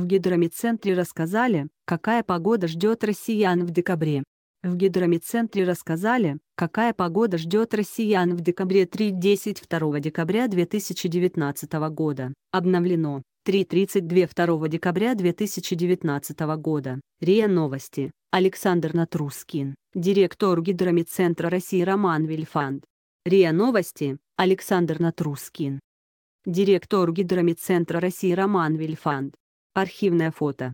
В гидромедцентре рассказали, какая погода ждет россиян в декабре. В гидромедцентре рассказали, какая погода ждет россиян в декабре 3.10 2 декабря 2019 года. Обновлено. 3.32 2 декабря 2019 года. РИА Новости. Александр Натрускин. Директор Гидромедцентра России Роман Вильфанд. РИА Новости. Александр Натрускин. Директор Гидромедцентра России Роман Вильфанд. Архивное фото.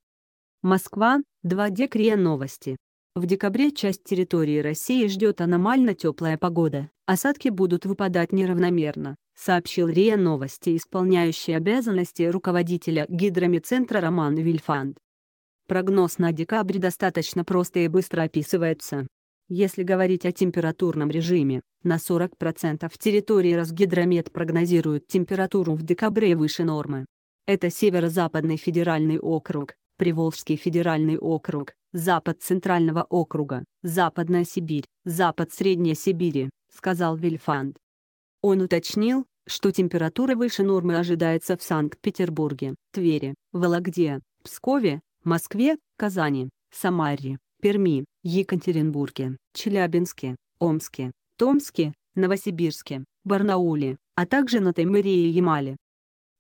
Москва, 2D КРИА Новости. В декабре часть территории России ждет аномально теплая погода, осадки будут выпадать неравномерно, сообщил РИА Новости исполняющий обязанности руководителя гидромедцентра Роман Вильфанд. Прогноз на декабрь достаточно просто и быстро описывается. Если говорить о температурном режиме, на 40% территории Росгидромет прогнозируют температуру в декабре выше нормы. Это Северо-Западный федеральный округ, Приволжский федеральный округ, Запад Центрального округа, Западная Сибирь, Запад Средней Сибири, сказал Вильфанд. Он уточнил, что температура выше нормы ожидается в Санкт-Петербурге, Твери, Вологде, Пскове, Москве, Казани, Самаре, Перми, Екатеринбурге, Челябинске, Омске, Томске, Новосибирске, Барнауле, а также на Таймыре и Ямале.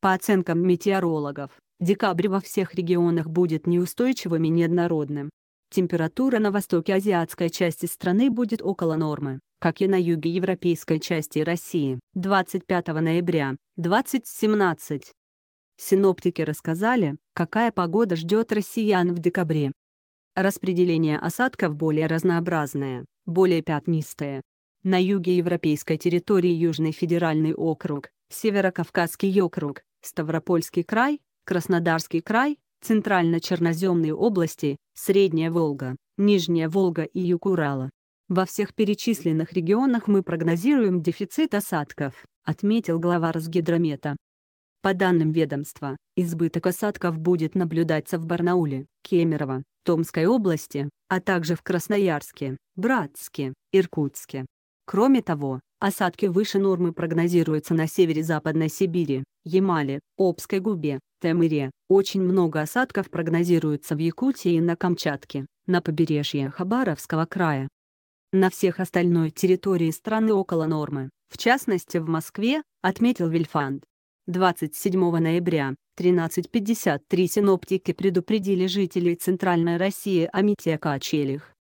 По оценкам метеорологов, декабрь во всех регионах будет неустойчивым и неоднородным. Температура на востоке азиатской части страны будет около нормы, как и на юге европейской части России, 25 ноября, 2017. Синоптики рассказали, какая погода ждет россиян в декабре. Распределение осадков более разнообразное, более пятнистое, на юге Европейской территории Южный федеральный округ, Северо-Кавказский округ, Ставропольский край, Краснодарский край, Центрально-Черноземные области, Средняя Волга, Нижняя Волга и Юг Урала. Во всех перечисленных регионах мы прогнозируем дефицит осадков, отметил глава Росгидромета. По данным ведомства, избыток осадков будет наблюдаться в Барнауле, Кемерово, Томской области, а также в Красноярске, Братске, Иркутске, Кроме того, осадки выше нормы прогнозируются на севере Западной Сибири, Ямале, Обской губе, Темыре. Очень много осадков прогнозируется в Якутии и на Камчатке, на побережье Хабаровского края. На всех остальной территории страны около нормы, в частности в Москве, отметил Вильфанд. 27 ноября 13.53 синоптики предупредили жителей Центральной России о метеокачелях.